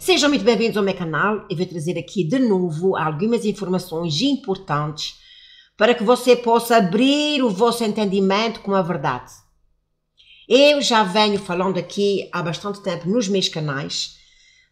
Sejam muito bem-vindos ao meu canal. Eu vou trazer aqui de novo algumas informações importantes para que você possa abrir o vosso entendimento com a verdade. Eu já venho falando aqui há bastante tempo nos meus canais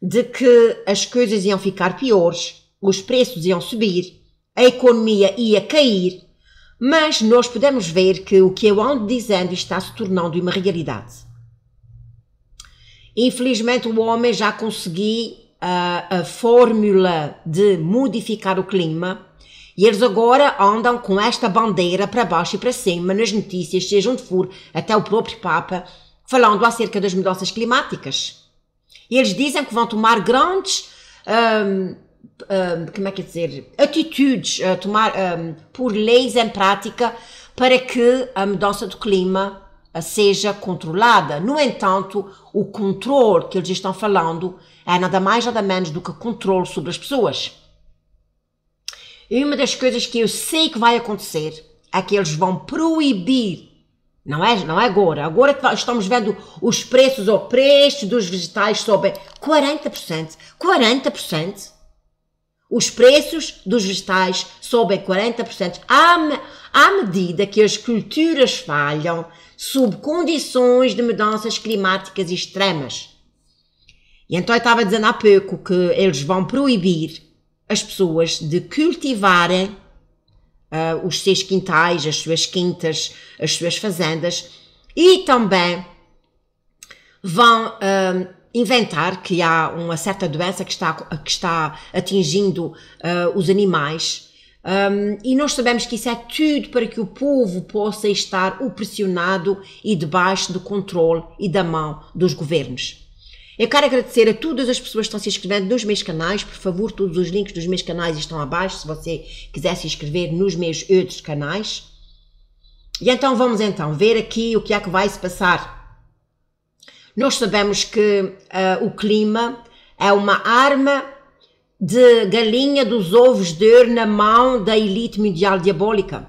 de que as coisas iam ficar piores, os preços iam subir, a economia ia cair, mas nós podemos ver que o que eu ando dizendo está se tornando uma realidade. Infelizmente, o homem já conseguiu a, ah, a fórmula de modificar o clima e eles agora andam com esta bandeira para baixo e para cima nas notícias, seja onde for, até o próprio Papa, falando acerca das mudanças climáticas. E eles dizem que vão tomar grandes. Hum, como é que é dizer? Atitudes, ah, tomar por leis em prática para que a mudança do clima seja controlada. No entanto, o controle que eles estão falando é nada mais nada menos do que controle sobre as pessoas. E uma das coisas que eu sei que vai acontecer é que eles vão proibir não é, não é agora. Agora estamos vendo os preços ou preços dos vegetais sobem 40%. 40%. Os preços dos vegetais sobem 40% à, à medida que as culturas falham sob condições de mudanças climáticas extremas. E então eu estava dizendo há pouco que eles vão proibir as pessoas de cultivarem uh, os seus quintais, as suas quintas, as suas fazendas e também vão uh, inventar que há uma certa doença que está, que está atingindo uh, os animais. Um, e nós sabemos que isso é tudo para que o povo possa estar opressionado e debaixo do controle e da mão dos governos. Eu quero agradecer a todas as pessoas que estão se inscrevendo nos meus canais. Por favor, todos os links dos meus canais estão abaixo, se você quiser se inscrever nos meus outros canais. E então vamos então ver aqui o que é que vai se passar nós sabemos que uh, o clima é uma arma de galinha dos ovos de ouro na mão da elite mundial diabólica.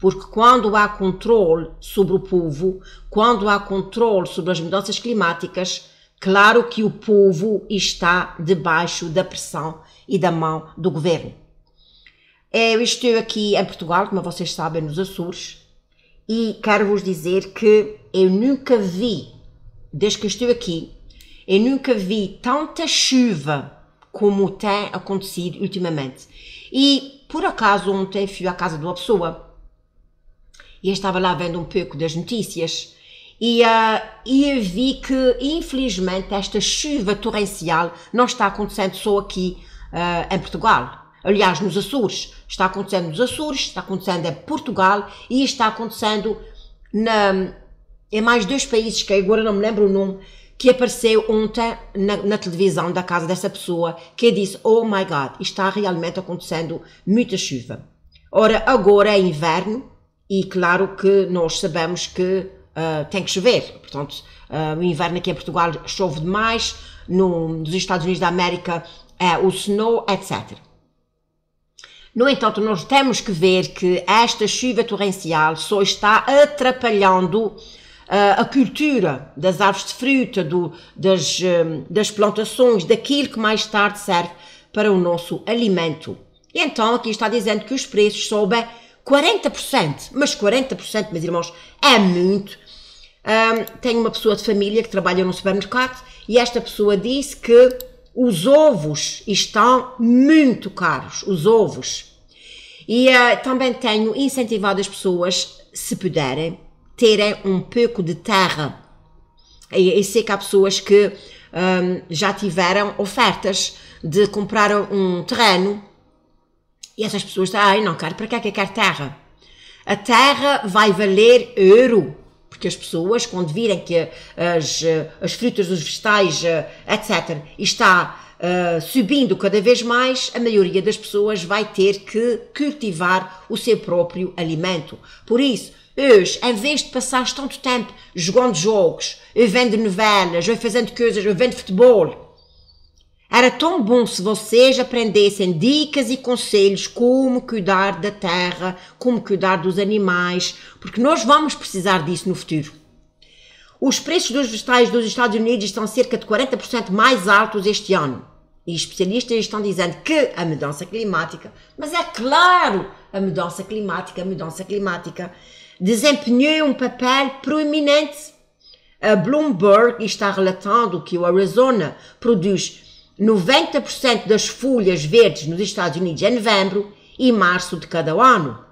Porque quando há controle sobre o povo, quando há controle sobre as mudanças climáticas, claro que o povo está debaixo da pressão e da mão do governo. É, eu estou aqui em Portugal, como vocês sabem, nos Açores, e quero vos dizer que eu nunca vi desde que estou aqui, eu nunca vi tanta chuva como tem acontecido ultimamente. E por acaso ontem fui à casa de uma pessoa e eu estava lá vendo um pouco das notícias e, uh, e eu vi que infelizmente esta chuva torrencial não está acontecendo só aqui uh, em Portugal. Aliás, nos Açores. Está acontecendo nos Açores, está acontecendo em Portugal e está acontecendo na, é mais dois países que agora não me lembro o nome, que apareceu ontem na, na, televisão da casa dessa pessoa, que disse: Oh my God, está realmente acontecendo muita chuva. Ora, agora é inverno e claro que nós sabemos que uh, tem que chover. Portanto, uh, o inverno aqui em Portugal chove demais, no, nos Estados Unidos da América é o snow, etc. No entanto, nós temos que ver que esta chuva torrencial só está atrapalhando ah, a cultura das árvores de fruta, do, das, hum, das plantações, daquilo que mais tarde serve para o nosso alimento. E então aqui está dizendo que os preços sobem 40%, mas 40%, meus irmãos, é muito. Um, tenho uma pessoa de família que trabalha num supermercado e esta pessoa disse que os ovos estão muito caros, os ovos. E uh, também tenho incentivado as pessoas, se puderem, terem um pouco de terra. Eu sei que há pessoas que um, já tiveram ofertas de comprar um terreno e essas pessoas dizem, ai não quero, para que é que eu quero terra? A terra vai valer euro, porque as pessoas quando virem que eh, as, eh, as frutas, os vegetais, eh, etc., está ah, subindo cada vez mais, a maioria das pessoas vai ter que cultivar o seu próprio alimento. Por isso, hoje, em vez de passar tanto tempo jogando jogos, vendo novelas, fazendo coisas, vendo futebol, era tão bom se vocês aprendessem dicas e conselhos como cuidar da terra, como cuidar dos animais, porque nós vamos precisar disso no futuro. Os preços dos vegetais dos Estados Unidos estão cerca de 40% mais altos este ano. E especialistas estão dizendo que a mudança climática, mas é claro, a mudança climática, a mudança climática, desempenhou um papel proeminente. A Bloomberg está relatando que o Arizona produz 90% das folhas verdes nos Estados Unidos em novembro e março de cada ano.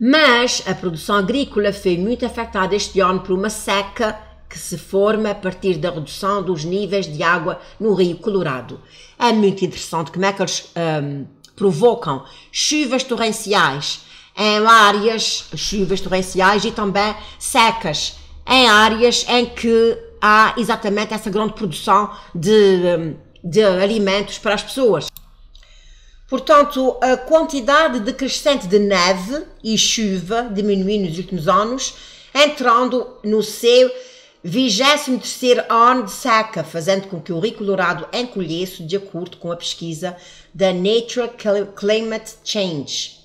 Mas a produção agrícola foi muito afetada este ano por uma seca que se forma a partir da redução dos níveis de água no Rio Colorado. É muito interessante como é que eles um, provocam chuvas torrenciais em áreas, chuvas torrenciais e também secas, em áreas em que há exatamente essa grande produção de, hum, de alimentos para as pessoas. Portanto, a quantidade decrescente de neve e chuva diminuiu nos últimos anos, entrando no seu 23 ano de seca, fazendo com que o Rio Colorado encolhesse de acordo com a pesquisa da Nature Climate Change.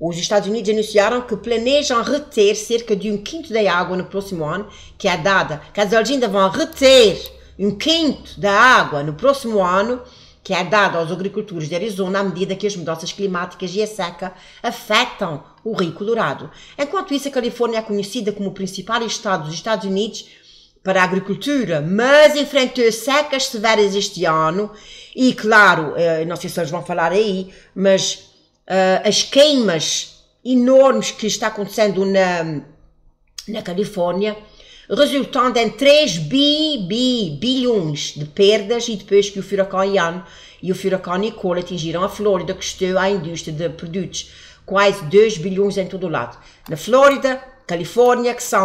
Os Estados Unidos anunciaram que planejam reter cerca de um quinto da água no próximo ano, que é dada, que as ainda vão reter um quinto da água no próximo ano, que é dado aos agricultores de Arizona à medida que as mudanças climáticas e a seca afetam o Rio Colorado. Enquanto isso, a Califórnia é conhecida como o principal estado dos Estados Unidos para a agricultura, mas enfrentou secas severas este ano e, claro, eh, não sei se vocês vão falar aí, mas uh, as queimas enormes que está acontecendo na, na Califórnia resultando em 3 bi, bi, bilhões de perdas e depois que o furacão Ian e o furacão Nicole atingiram a Flórida, custou à indústria de produtos quase 2 bilhões em todo o lado. Na Flórida, Califórnia, que são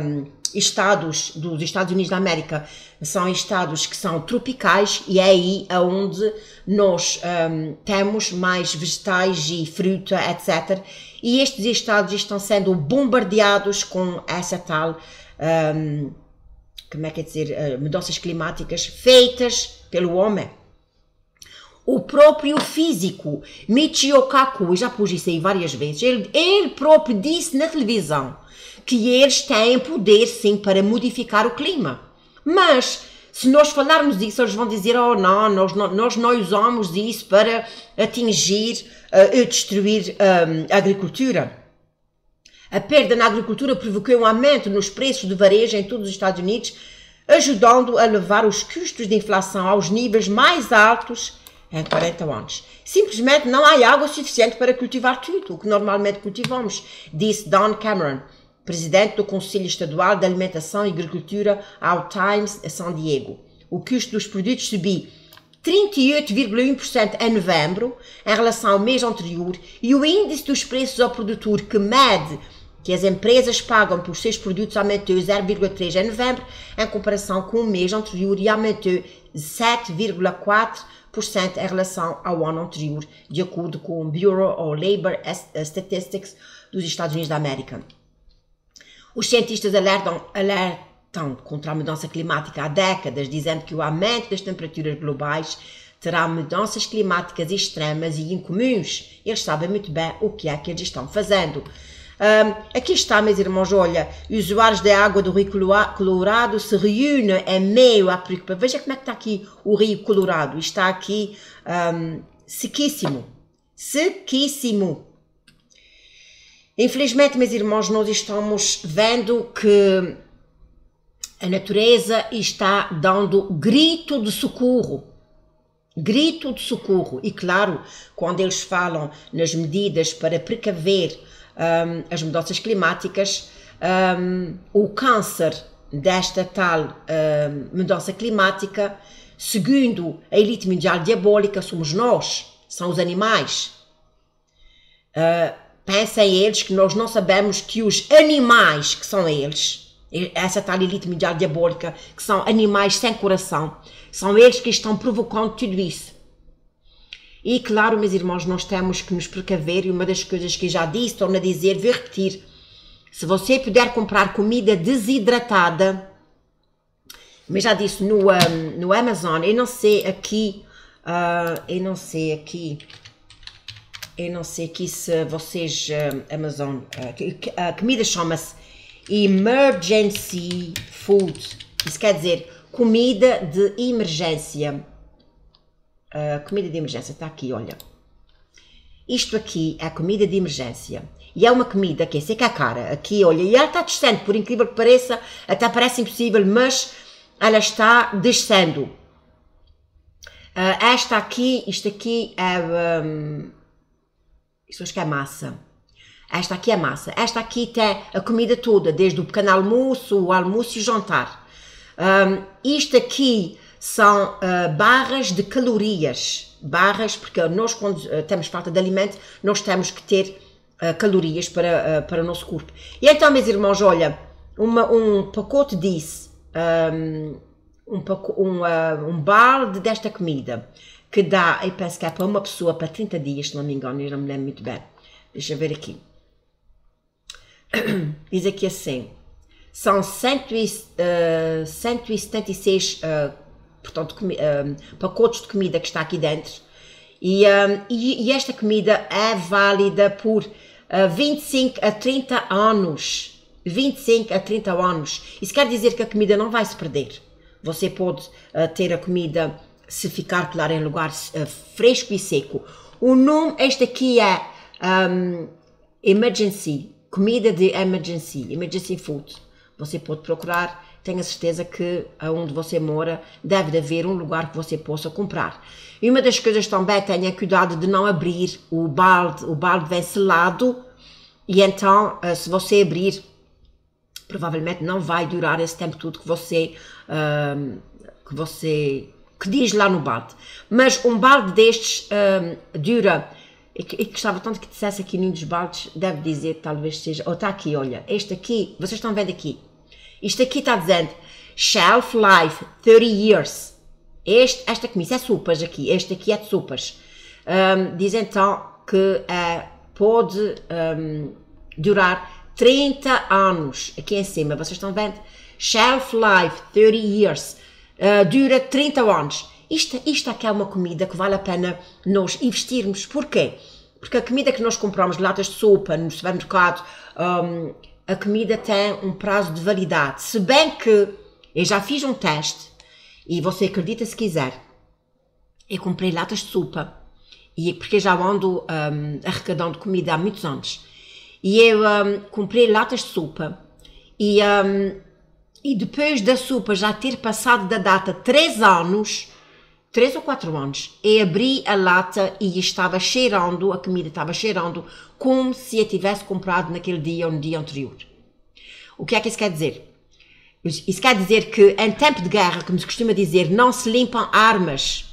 um, estados dos Estados Unidos da América, são estados que são tropicais e é aí onde nós um, temos mais vegetais e fruta, etc. E estes estados estão sendo bombardeados com essa tal um, como é que é dizer, ah, mudanças climáticas feitas pelo homem. O próprio físico, Michio Kaku, eu já pus isso aí várias vezes, ele, ele próprio disse na televisão que eles têm poder sim para modificar o clima. Mas se nós falarmos isso, eles vão dizer: oh, não, nós, nós não usamos isso para atingir uh, e destruir um, ah, a agricultura. A perda na agricultura provocou um aumento nos preços de varejo em todos os Estados Unidos, ajudando a levar os custos de inflação aos níveis mais altos em 40 anos. Simplesmente não há água suficiente para cultivar tudo o que normalmente cultivamos, disse Don Cameron, presidente do Conselho Estadual de Alimentação e Agricultura ao Times de San Diego. O custo dos produtos subiu 38,1% em novembro em relação ao mês anterior e o índice dos preços ao produtor, que mede que as empresas pagam por seus produtos aumentou 0,3 em novembro, em comparação com o mês anterior e aumentou 7,4% em relação ao ano anterior, de acordo com o Bureau of Labor eh, Statistics dos Estados Unidos da América. Os cientistas alertam, alertam contra a mudança climática há décadas, dizendo que o aumento das temperaturas globais terá mudanças climáticas extremas e incomuns. Eles sabem muito bem o que é que eles estão fazendo aqui está, meus irmãos, olha, usuários da água do Rio Colorado se reúnem em meio à preocupação. Veja como é que está aqui o Rio Colorado. Está aqui um, sequíssimo. Sequíssimo. Infelizmente, meus irmãos, nós estamos vendo que a natureza está dando grito de socorro. Grito de socorro. E claro, quando eles falam nas medidas para precaver um, as mudanças climáticas, um, o câncer desta tal um, mudança climática, segundo a elite mundial diabólica, somos nós, são os animais. Uh, pensem eles que nós não sabemos que os animais que são eles, essa tal elite mundial diabólica, que são animais sem coração, são eles que estão provocando tudo isso. E claro, meus irmãos, nós temos que nos precaver e uma das coisas que já disse, torno a dizer, vou repetir. Se você puder comprar comida desidratada, mas já disse no, um, no Amazon, eu não sei aqui, uh, eu não sei aqui, eu não sei aqui se vocês, uh, Amazon, uh, que, a comida chama-se Emergency Food, isso quer dizer comida de emergência a comida de emergência está aqui, olha. Isto aqui é a comida de emergência. E é uma comida que é seca a cara. Aqui, olha, e ela está descendo, por incrível que pareça, até parece impossível, mas ela está descendo. Uh, esta aqui, isto aqui é. Um, isto acho que é massa. Esta aqui é massa. Esta aqui tem a comida toda, desde o pequeno almoço, o almoço e o jantar. Um, isto aqui são uh, barras de calorias. Barras, porque nós, quando uh, temos falta de alimento, nós temos que ter uh, calorias para, para o nosso corpo. E então, meus irmãos, olha, uma, um pacote disso, um, um, um, um balde desta comida, que dá, eu penso que é para uma pessoa para 30 dias, se não me engano, eu não me lembro muito bem. Deixa eu ver aqui. Diz aqui assim: são 100, uh, 176 uh, portanto, um, pacotes de comida que está aqui dentro. E, um, e, e esta comida é válida por uh, ah, 25 a 30 anos. 25 a 30 anos. Isso quer dizer que a comida não vai se perder. Você pode uh, ter a comida, se ficar, claro, em lugar uh, fresco e seco. O nome, este aqui é um, Emergency, comida de emergency, emergency food. Você pode procurar tenha certeza que onde você mora deve haver um lugar que você possa comprar. E uma das coisas também, é tenha cuidado de não abrir o balde, o balde vem selado e então eh, se você abrir, provavelmente não vai durar esse tempo todo que você, ehm, que você, que diz lá no balde. Mas um balde destes ehm, dura e gostava tanto que dissesse aqui num dos baldes, deve dizer, talvez seja, ou oh, está aqui, olha, este aqui, vocês estão vendo aqui, isto aqui está dizendo shelf life 30 years. Este, esta comida é sopas aqui, este aqui é de sopas. Um, diz então que eh, pode um, durar 30 anos. Aqui em cima, vocês estão vendo? Shelf life 30 years. Uh, dura 30 anos. Isto, isto aqui é, é uma comida que vale a pena nós investirmos. Porquê? Porque a comida que nós compramos, latas de sopa, no supermercado, um, a comida tem um prazo de validade. Se bem que eu já fiz um teste, e você acredita se quiser, eu comprei latas de sopa, e é porque já ando um, arrecadando comida há muitos anos, e eu um, comprei latas de sopa, e, um, e depois da sopa já ter passado da data 3 anos, três ou quatro anos e abri a lata e estava cheirando, a comida estava cheirando como se a tivesse comprado naquele dia ou no dia anterior. O que é que isso quer dizer? Isso quer dizer que em tempo de guerra, como se costuma dizer, não se limpam armas.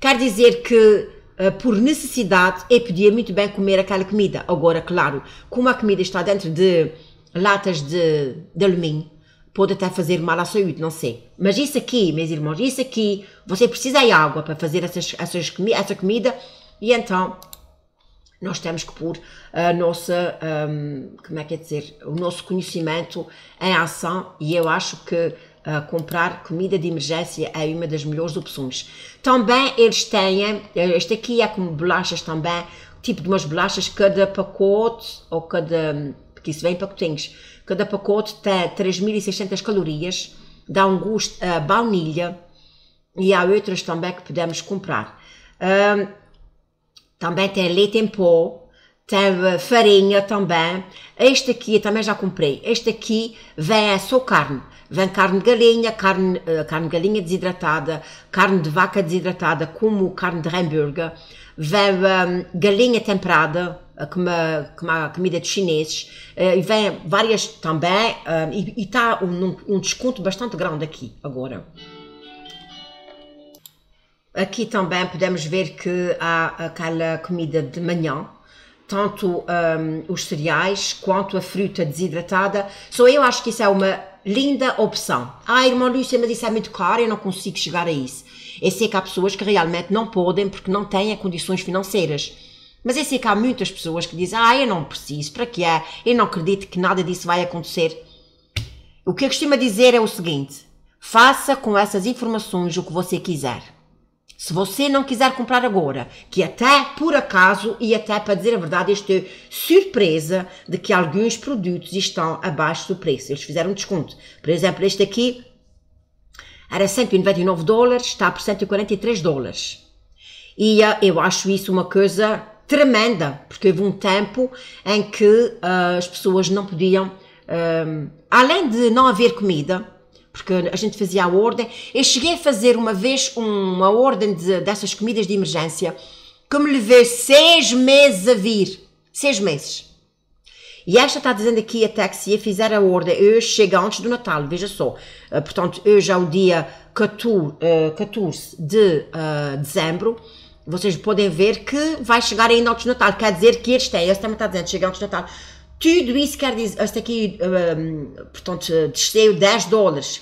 Quer dizer que eh, por necessidade eu podia muito bem comer aquela comida. Agora, claro, como a comida está dentro de latas de, de alumínio, pode até fazer mal à saúde, não sei. Mas isso aqui, meus irmãos, isso aqui, você precisa de água para fazer essas, essas essa comida e então nós temos que pôr a nossa, um, como é que é dizer, o nosso conhecimento em ação e eu acho que uh, comprar comida de emergência é uma das melhores opções. Também eles têm, eh, este aqui é como bolachas também, tipo de umas bolachas, cada pacote ou cada, hum, porque isso vem em pacotinhos, Cada pacote tem 3.600 calorias, dá um gosto a baunilha e há outras também que podemos comprar. Um, também tem leite em pó, tem eh, farinha também. Este aqui eu também já comprei. Este aqui vem é só carne. Vem carne de galinha, carne, eh, carne de galinha desidratada, carne de vaca desidratada, como carne de hambúrguer. Vem um, galinha temperada, como como a comida dos chineses, eh, e vem várias também, eh, e está um, um desconto bastante grande aqui agora. Aqui também podemos ver que há aquela comida de manhã, tanto um, eh, os cereais quanto a fruta desidratada. Só eu acho que isso é uma linda opção. Ah, irmã Lúcia, mas isso é muito caro, eu não consigo chegar a isso. Eu sei que há pessoas que realmente não podem porque não têm condições financeiras. Mas eu é sei assim, que há muitas pessoas que dizem: Ah, eu não preciso, para que é? Eu não acredito que nada disso vai acontecer. O que eu costumo dizer é o seguinte: faça com essas informações o que você quiser. Se você não quiser comprar agora, que até por acaso e até para dizer a verdade, estou é surpresa de que alguns produtos estão abaixo do preço. Eles fizeram desconto. Por exemplo, este aqui era 199 dólares, está por 143 dólares. E eh, eu acho isso uma coisa tremenda, porque houve um tempo em que uh, as pessoas não podiam, ah, além de não haver comida, porque a gente fazia a ordem, eu cheguei a fazer uma vez uma ordem de, dessas comidas de emergência que me levei seis meses a vir. Seis meses. E esta está dizendo aqui a eu fizer a ordem, eu chego antes do Natal, veja só. Ah, portanto, hoje é o dia 14 de dezembro vocês podem ver que vai chegar ainda ao Natal Quer dizer que eles têm, este é, também está dizendo, chega ao Natal Tudo isso quer dizer, este aqui, um, portanto, desceu 10 dólares.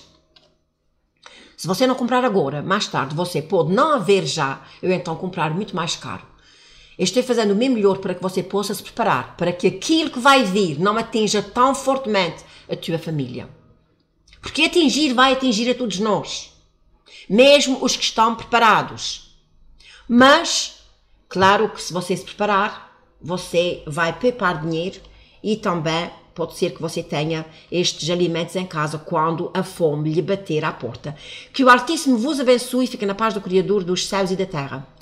Se você não comprar agora, mais tarde, você pode não haver já, eu então comprar muito mais caro. Eu estou fazendo o meu melhor para que você possa se preparar, para que aquilo que vai vir não atinja tão fortemente a tua família. Porque atingir vai atingir a todos nós, mesmo os que estão preparados. Mas, claro que se você se preparar, você vai poupar dinheiro e também pode ser que você tenha estes alimentos em casa quando a fome lhe bater à porta. Que o Altíssimo vos abençoe e fique na paz do Criador dos céus e da terra.